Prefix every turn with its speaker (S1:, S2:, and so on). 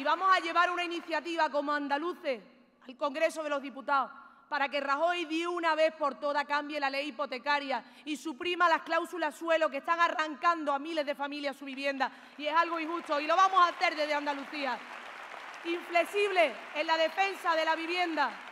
S1: y vamos a llevar una iniciativa como andaluces al Congreso de los Diputados para que Rajoy de una vez por todas cambie la ley hipotecaria y suprima las cláusulas suelo que están arrancando a miles de familias su vivienda. Y es algo injusto y lo vamos a hacer desde Andalucía. Inflexible en la defensa de la vivienda,